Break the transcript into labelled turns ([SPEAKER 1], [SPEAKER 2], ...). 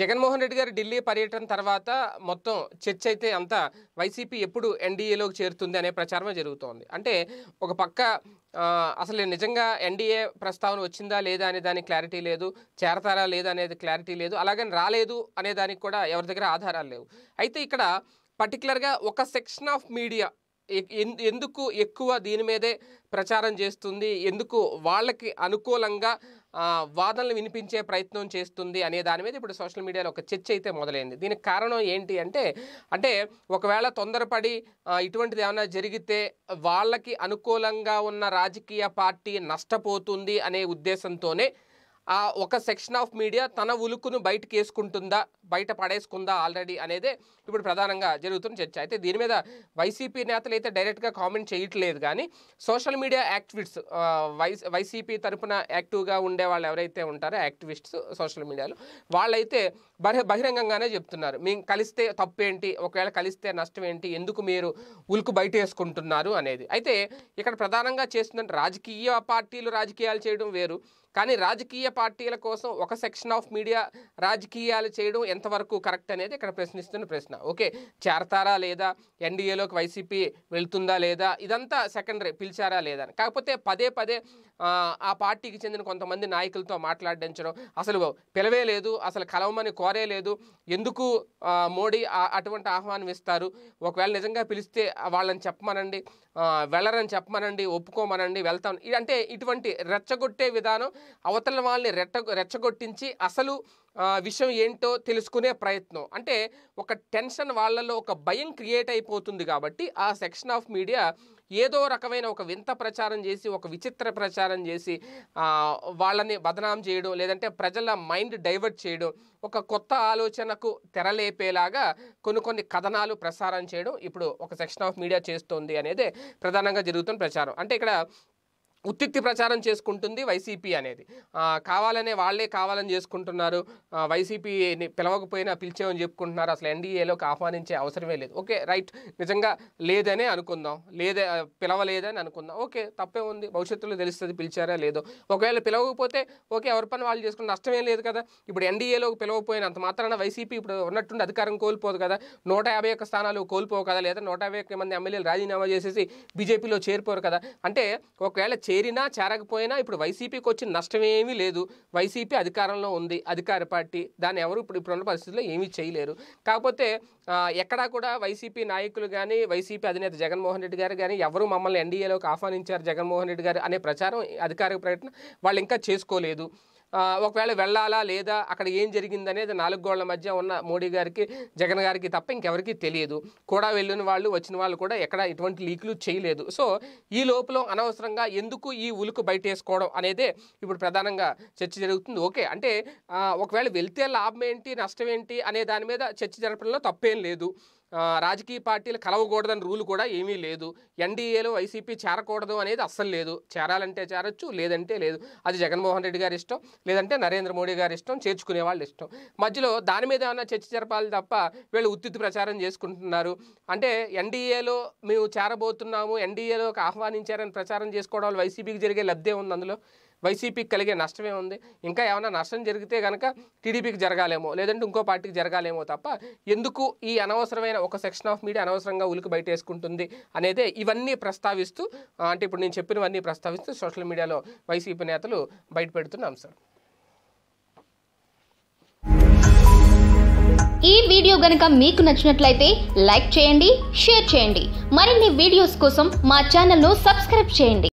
[SPEAKER 1] జగన్మోహన్ రెడ్డి గారు ఢిల్లీ పర్యటన తర్వాత మొత్తం చర్చ అయితే అంతా వైసీపీ ఎప్పుడు ఎన్డీఏలోకి చేరుతుంది అనే ప్రచారం జరుగుతోంది అంటే ఒక పక్క అసలు నిజంగా ఎన్డీఏ ప్రస్తావన వచ్చిందా లేదా అనే దానికి క్లారిటీ లేదు చేరతారా లేదా అనేది క్లారిటీ లేదు అలాగని రాలేదు అనే దానికి కూడా ఎవరి దగ్గర ఆధారాలు లేవు అయితే ఇక్కడ పర్టికులర్గా ఒక సెక్షన్ ఆఫ్ మీడియా ఎందుకు ఎక్కువ దీని మీదే ప్రచారం చేస్తుంది ఎందుకు వాళ్ళకి అనుకూలంగా వాదనలు వినిపించే ప్రయత్నం చేస్తుంది అనే దాని మీద ఇప్పుడు సోషల్ మీడియాలో ఒక చర్చ అయితే మొదలైంది దీనికి కారణం ఏంటి అంటే అంటే ఒకవేళ తొందరపడి ఇటువంటిది ఏమైనా జరిగితే వాళ్ళకి అనుకూలంగా ఉన్న రాజకీయ పార్టీ నష్టపోతుంది అనే ఉద్దేశంతోనే ఆ ఒక సెక్షన్ ఆఫ్ మీడియా తన ఉలుకును బయటకేసుకుంటుందా బయట పడేసుకుందా ఆల్రెడీ అనేదే ఇప్పుడు ప్రధానంగా జరుగుతున్న చర్చ అయితే దీని మీద వైసీపీ నేతలు అయితే డైరెక్ట్గా కామెంట్ చేయట్లేదు కానీ social media activists Y YCP తరఫున యాక్టివ్గా ఉండే వాళ్ళు ఎవరైతే ఉంటారో యాక్టివిస్ట్స్ సోషల్ మీడియాలో వాళ్ళైతే బహి బహిరంగంగానే చెప్తున్నారు మేము కలిస్తే తప్పేంటి ఒకవేళ కలిస్తే నష్టం ఏంటి ఎందుకు మీరు ఉలుకు బయట వేసుకుంటున్నారు అనేది అయితే ఇక్కడ ప్రధానంగా చేస్తుందంటే రాజకీయ పార్టీలు రాజకీయాలు చేయడం వేరు కానీ రాజకీయ పార్టీల కోసం ఒక సెక్షన్ ఆఫ్ మీడియా రాజకీయాలు చేయడం ఎంతవరకు కరెక్ట్ అనేది ఇక్కడ ప్రశ్నిస్తున్న ప్రశ్న ఓకే చేరతారా లేదా ఎన్డీఏలోకి వైసీపీ వెళ్తుందా లేదా ఇదంతా సెకండరీ పిలిచారా లేదా కాకపోతే పదే పదే ఆ పార్టీకి చెందిన కొంతమంది నాయకులతో మాట్లాడించడం అసలు పిలవే లేదు అసలు కలవమని కోరే లేదు ఎందుకు మోడీ అటువంటి ఆహ్వానం ఇస్తారు ఒకవేళ నిజంగా పిలిస్తే వాళ్ళని చెప్పమనండి వెళ్ళరని చెప్పమనండి ఒప్పుకోమనండి వెళ్తాం అంటే ఇటువంటి రెచ్చగొట్టే విధానం అవతల వాళ్ళని రెట్ట రెచ్చగొట్టించి అసలు విషయం ఏంటో తెలుసుకునే ప్రయత్నం అంటే ఒక టెన్షన్ వాళ్ళలో ఒక భయం క్రియేట్ అయిపోతుంది కాబట్టి ఆ సెక్షన్ ఆఫ్ మీడియా ఏదో రకమైన ఒక వింత ప్రచారం చేసి ఒక విచిత్ర ప్రచారం చేసి వాళ్ళని బదనాం చేయడం లేదంటే ప్రజల మైండ్ డైవర్ట్ చేయడం ఒక కొత్త ఆలోచనకు తెరలేపేలాగా కొన్ని కొన్ని కథనాలు ప్రసారం చేయడం ఇప్పుడు ఒక సెక్షన్ ఆఫ్ మీడియా చేస్తుంది అనేది ప్రధానంగా జరుగుతున్న ప్రచారం అంటే ఇక్కడ ఉత్తిత్తి ప్రచారం చేసుకుంటుంది వైసీపీ అనేది కావాలనే వాళ్ళే కావాలని చేసుకుంటున్నారు వైసీపీ పిలవకపోయినా పిలిచేమని చెప్పుకుంటున్నారు అసలు ఎన్డీఏలోకి ఆహ్వానించే అవసరమే లేదు ఓకే రైట్ నిజంగా లేదనే అనుకుందాం లేదే పిలవలేదని అనుకుందాం ఓకే తప్పే ఉంది భవిష్యత్తులో తెలుస్తుంది పిలిచారా లేదో ఒకవేళ పిలవకపోతే ఓకే ఎవరి పని వాళ్ళు చేసుకున్న నష్టమేం లేదు కదా ఇప్పుడు ఎన్డీఏలోకి పిలవకపోయినంత మాత్రాన వైసీపీ ఇప్పుడు ఉన్నట్టుండి అధికారం కోల్పోదు కదా నూట యాభై స్థానాలు కోల్పోవు కదా లేదా నూట యాభై మంది ఎమ్మెల్యేలు రాజీనామా చేసేసి బీజేపీలో చేరిపోరు కదా అంటే ఒకవేళ చేరినా చేరకపోయినా ఇప్పుడు వైసీపీకి వచ్చిన నష్టం ఏమీ లేదు వైసీపీ అధికారంలో ఉంది అధికార పార్టీ దాన్ని ఎవరు ఇప్పుడు ఇప్పుడున్న పరిస్థితుల్లో ఏమీ చేయలేరు కాకపోతే ఎక్కడా కూడా వైసీపీ నాయకులు కానీ వైసీపీ అధినేత జగన్మోహన్ రెడ్డి గారు కానీ ఎవరు మమ్మల్ని ఎన్డీఏలోకి ఆహ్వానించారు జగన్మోహన్ రెడ్డి గారు అనే ప్రచారం అధికారిక ప్రకటన వాళ్ళు ఇంకా చేసుకోలేదు ఒకవేళ వెళ్ళాలా లేదా అక్కడ ఏం జరిగిందనేది నాలుగు గోళ్ల మధ్య ఉన్న మోడీ గారికి జగన్ గారికి తప్ప ఇంకెవరికి తెలియదు కూడా వెళ్ళిన వాళ్ళు వచ్చిన వాళ్ళు కూడా ఎక్కడ ఎటువంటి లీకులు చేయలేదు సో ఈ లోపల అనవసరంగా ఎందుకు ఈ ఉలుకు బయటేసుకోవడం అనేది ఇప్పుడు ప్రధానంగా చర్చ జరుగుతుంది ఓకే అంటే ఒకవేళ వెళ్తే లాభం ఏంటి నష్టం ఏంటి అనే దాని మీద చర్చ జరపడంలో తప్పేం లేదు రాజకీయ పార్టీలు కలవకూడదని రూల్ కూడా ఏమీ లేదు ఎన్డీఏలో వైసీపీ చేరకూడదు అనేది అస్సలు లేదు చేరాలంటే చేరొచ్చు లేదంటే లేదు అది జగన్మోహన్ రెడ్డి గారి ఇష్టం లేదంటే నరేంద్ర మోడీ గారి ఇష్టం చేర్చుకునే వాళ్ళు ఇష్టం మధ్యలో దాని మీద ఏమైనా చర్చ జరపాలి తప్ప వీళ్ళు ఉత్తి ప్రచారం చేసుకుంటున్నారు అంటే ఎన్డీఏలో మేము చేరబోతున్నాము ఎన్డీఏలోకి ఆహ్వానించారని ప్రచారం చేసుకోవడం వల్ల వైసీపీకి జరిగే లబ్ధే ఉంది అందులో వైసీపీకి కలిగే నష్టమే ఉంది ఇంకా ఏమైనా నష్టం జరిగితే కనుక టీడీపీకి జరగాలేమో లేదంటే ఇంకో పార్టీకి జరగాలేమో తప్ప ఎందుకు ఈ అనవసరమైన ఒక సెక్షన్ ఆఫ్ మీడియా అనవసరంగా ఉలికి బయటేసుకుంటుంది అనేది ఇవన్నీ ప్రస్తావిస్తూ అంటే ఇప్పుడు నేను చెప్పినవన్నీ ప్రస్తావిస్తూ సోషల్ మీడియాలో వైసీపీ నేతలు బయట సార్ ఈ వీడియో గనక మీకు నచ్చినట్లయితే లైక్ చేయండి షేర్ చేయండి మరిన్ని వీడియోస్ కోసం మా ఛానల్ను సబ్స్క్రైబ్ చేయండి